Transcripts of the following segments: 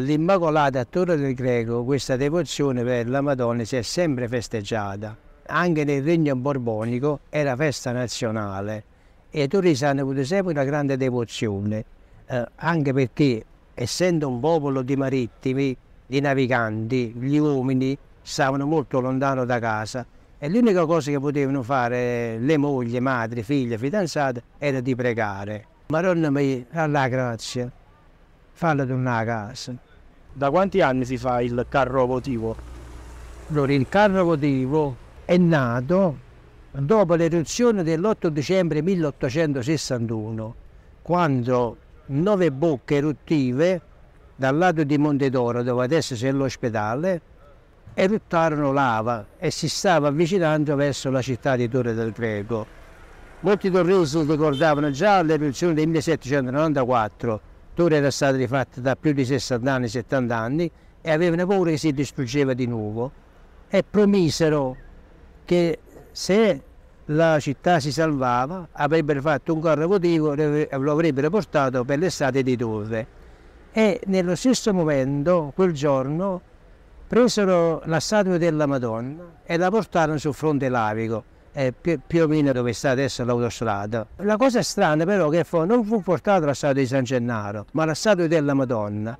L'Immacolata a Torre del Greco, questa devozione per la Madonna si è sempre festeggiata. Anche nel Regno Borbonico era festa nazionale e i torrisi hanno avuto sempre una grande devozione, eh, anche perché essendo un popolo di marittimi, di naviganti, gli uomini stavano molto lontano da casa e l'unica cosa che potevano fare le mogli, madri, figlie, fidanzate era di pregare. Madonna mia, alla grazia, farla tornare a casa. Da quanti anni si fa il carro votivo? Allora, il carro votivo è nato dopo l'eruzione dell'8 dicembre 1861, quando nove bocche eruttive dal lato di Monte d'Oro, dove adesso c'è l'ospedale, eruttarono lava e si stava avvicinando verso la città di Torre del Greco. Molti torresi ricordavano già l'eruzione del 1794, torre era stata rifatta da più di 60 anni, 70 anni e avevano paura che si distruggeva di nuovo e promisero che se la città si salvava avrebbero fatto un carro votivo e lo avrebbero portato per l'estate di Torre e nello stesso momento quel giorno presero la statua della Madonna e la portarono sul fronte lavico eh, più, più, o meno dove sta adesso l'autostrada. La cosa strana però è che fu, non fu portata la statua di San Gennaro, ma la statua della Madonna.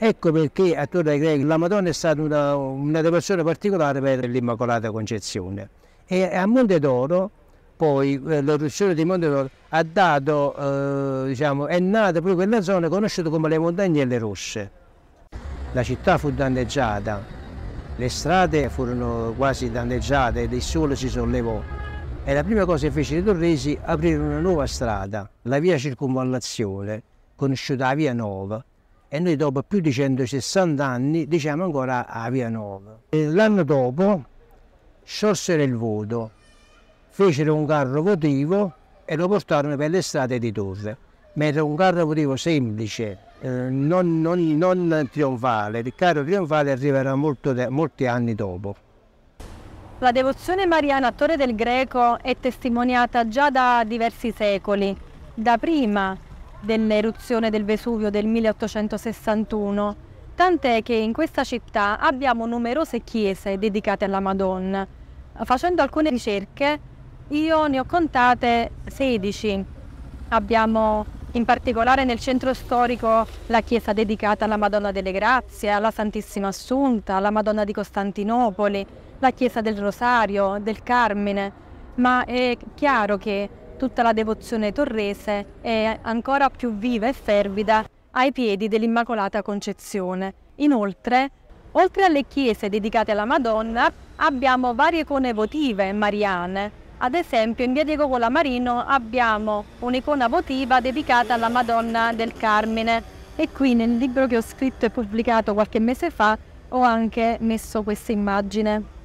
Ecco perché attorno ai Greco la Madonna è stata una, una devozione particolare per l'Immacolata Concezione. E a Monte d'Oro, poi eh, l'eruzione di Monte d'Oro ha dato, eh, diciamo, è nata proprio quella zona conosciuta come le Montagnelle Rosse. La città fu danneggiata, le strade furono quasi danneggiate, il sole si sollevò. E la prima cosa che fece i Torresi aprire una nuova strada, la via Circonvallazione, conosciuta a Via Nova. E noi dopo più di 160 anni diciamo ancora a Via Nova. L'anno dopo sciolsero il voto, fecero un carro votivo e lo portarono per le strade di Torre. Ma era un carro votivo semplice, eh, non, non, non, trionfale. Il carro trionfale arriverà molto, molti anni dopo. La devozione mariana a Torre del Greco è testimoniata già da diversi secoli, da prima dell'eruzione del Vesuvio del 1861, tant'è che in questa città abbiamo numerose chiese dedicate alla Madonna. Facendo alcune ricerche io ne ho contate 16. Abbiamo in particolare nel centro storico la chiesa dedicata alla Madonna delle Grazie, alla Santissima Assunta, alla Madonna di Costantinopoli, la chiesa del Rosario, del Carmine, ma è chiaro che tutta la devozione torrese è ancora più viva e fervida ai piedi dell'Immacolata Concezione. Inoltre, oltre alle chiese dedicate alla Madonna, abbiamo varie icone votive mariane. Ad esempio, in via Diego Colamarino abbiamo un'icona votiva dedicata alla Madonna del Carmine e qui nel libro che ho scritto e pubblicato qualche mese fa ho anche messo questa immagine.